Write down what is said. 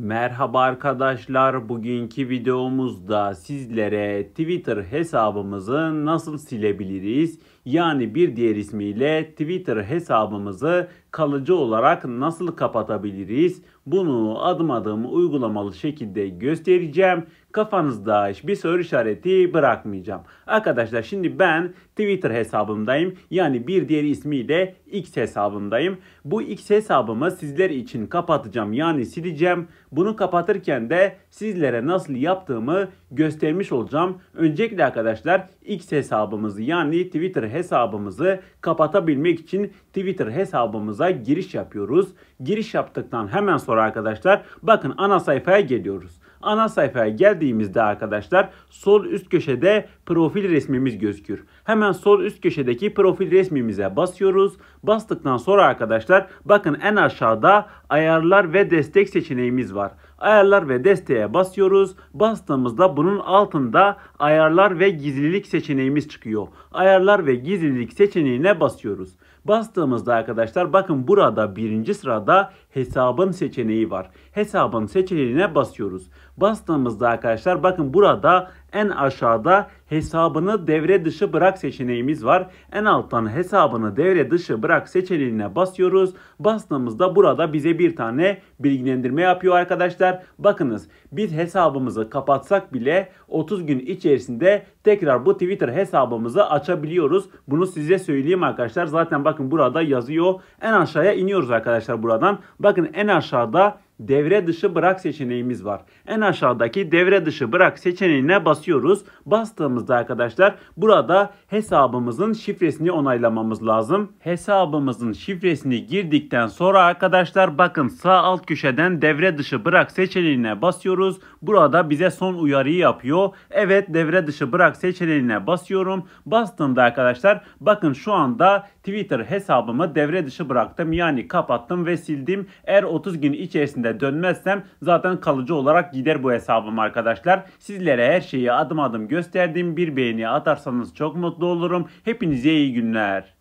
Merhaba arkadaşlar. Bugünkü videomuzda sizlere Twitter hesabımızı nasıl silebiliriz? Yani bir diğer ismiyle Twitter hesabımızı kalıcı olarak nasıl kapatabiliriz? Bunu adım adım uygulamalı şekilde göstereceğim kafanızda hiçbir soru işareti bırakmayacağım. Arkadaşlar şimdi ben Twitter hesabımdayım. Yani bir diğer ismiyle X hesabımdayım. Bu X hesabımı sizler için kapatacağım. Yani sileceğim. Bunu kapatırken de sizlere nasıl yaptığımı göstermiş olacağım. Öncelikle arkadaşlar X hesabımızı yani Twitter hesabımızı kapatabilmek için Twitter hesabımıza giriş yapıyoruz. Giriş yaptıktan hemen sonra arkadaşlar bakın ana sayfaya geliyoruz. Ana sayfaya geldiğimizde arkadaşlar sol üst köşede profil resmimiz gözükür. Hemen sol üst köşedeki profil resmimize basıyoruz. Bastıktan sonra arkadaşlar bakın en aşağıda ayarlar ve destek seçeneğimiz var. Ayarlar ve desteğe basıyoruz. Bastığımızda bunun altında ayarlar ve gizlilik seçeneğimiz çıkıyor. Ayarlar ve gizlilik seçeneğine basıyoruz. Bastığımızda arkadaşlar bakın burada birinci sırada hesabın seçeneği var. Hesabın seçeneğine basıyoruz bastığımızda arkadaşlar bakın burada en aşağıda hesabını devre dışı bırak seçeneğimiz var. En alttan hesabını devre dışı bırak seçeneğine basıyoruz. Bastığımızda burada bize bir tane bilgilendirme yapıyor arkadaşlar. Bakınız biz hesabımızı kapatsak bile 30 gün içerisinde tekrar bu Twitter hesabımızı açabiliyoruz. Bunu size söyleyeyim arkadaşlar. Zaten bakın burada yazıyor. En aşağıya iniyoruz arkadaşlar buradan. Bakın en aşağıda devre dışı bırak seçeneğimiz var. En aşağıdaki devre dışı bırak seçeneğine basıyoruz. Bastığımızda arkadaşlar burada hesabımızın şifresini onaylamamız lazım. Hesabımızın şifresini girdikten sonra arkadaşlar bakın sağ alt köşeden devre dışı bırak seçeneğine basıyoruz. Burada bize son uyarıyı yapıyor. Evet devre dışı bırak seçeneğine basıyorum. Bastığımda arkadaşlar bakın şu anda Twitter hesabımı devre dışı bıraktım. Yani kapattım ve sildim. Eğer 30 gün içerisinde dönemde dönmezsem zaten kalıcı olarak gider bu hesabım arkadaşlar. Sizlere her şeyi adım adım gösterdiğim bir beğeni atarsanız çok mutlu olurum. Hepinize iyi günler.